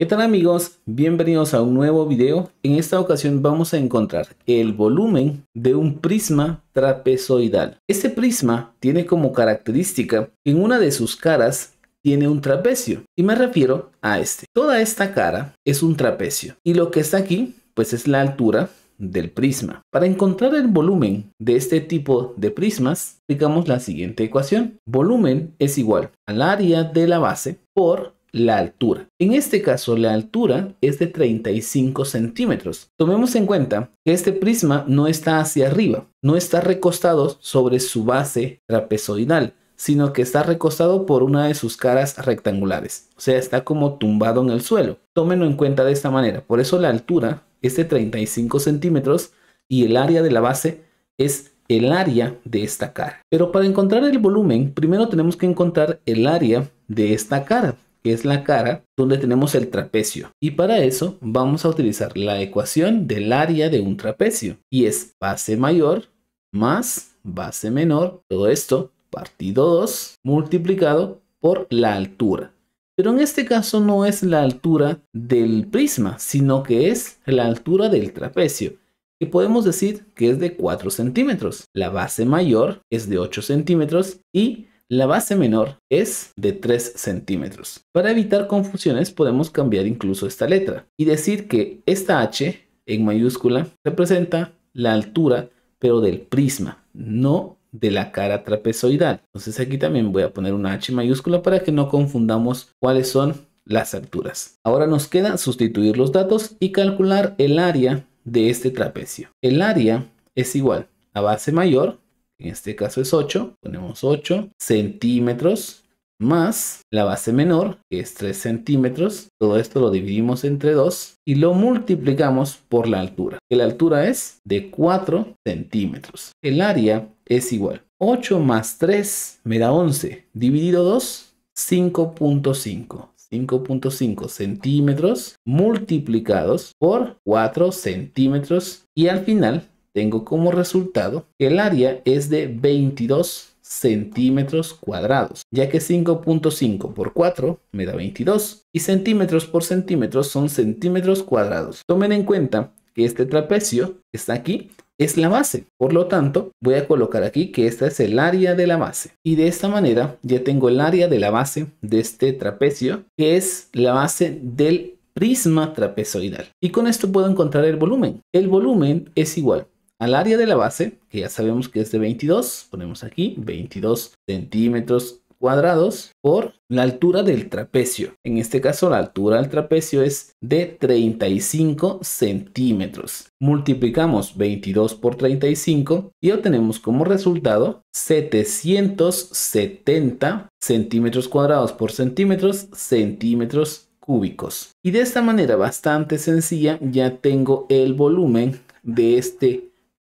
¿Qué tal amigos? Bienvenidos a un nuevo video. En esta ocasión vamos a encontrar el volumen de un prisma trapezoidal. Este prisma tiene como característica que en una de sus caras tiene un trapecio y me refiero a este. Toda esta cara es un trapecio y lo que está aquí pues es la altura del prisma. Para encontrar el volumen de este tipo de prismas, aplicamos la siguiente ecuación. Volumen es igual al área de la base por la altura. En este caso, la altura es de 35 centímetros. Tomemos en cuenta que este prisma no está hacia arriba, no está recostado sobre su base trapezoidal, sino que está recostado por una de sus caras rectangulares, o sea, está como tumbado en el suelo. Tómenlo en cuenta de esta manera, por eso la altura es de 35 centímetros y el área de la base es el área de esta cara. Pero para encontrar el volumen, primero tenemos que encontrar el área de esta cara que es la cara, donde tenemos el trapecio. Y para eso vamos a utilizar la ecuación del área de un trapecio. Y es base mayor más base menor, todo esto partido 2 multiplicado por la altura. Pero en este caso no es la altura del prisma, sino que es la altura del trapecio, que podemos decir que es de 4 centímetros. La base mayor es de 8 centímetros y la base menor es de 3 centímetros. Para evitar confusiones podemos cambiar incluso esta letra y decir que esta H en mayúscula representa la altura pero del prisma, no de la cara trapezoidal. Entonces aquí también voy a poner una H mayúscula para que no confundamos cuáles son las alturas. Ahora nos queda sustituir los datos y calcular el área de este trapecio. El área es igual a base mayor en este caso es 8, ponemos 8 centímetros más la base menor, que es 3 centímetros. Todo esto lo dividimos entre 2 y lo multiplicamos por la altura, que la altura es de 4 centímetros. El área es igual. 8 más 3 me da 11, dividido 2, 5.5. 5.5 centímetros multiplicados por 4 centímetros y al final tengo como resultado que el área es de 22 centímetros cuadrados, ya que 5.5 por 4 me da 22 y centímetros por centímetros son centímetros cuadrados. Tomen en cuenta que este trapecio que está aquí es la base. Por lo tanto, voy a colocar aquí que esta es el área de la base. Y de esta manera ya tengo el área de la base de este trapecio, que es la base del prisma trapezoidal. Y con esto puedo encontrar el volumen. El volumen es igual al área de la base, que ya sabemos que es de 22, ponemos aquí 22 centímetros cuadrados por la altura del trapecio. En este caso, la altura del trapecio es de 35 centímetros. Multiplicamos 22 por 35 y obtenemos como resultado 770 centímetros cuadrados por centímetros, centímetros cúbicos. Y de esta manera bastante sencilla ya tengo el volumen de este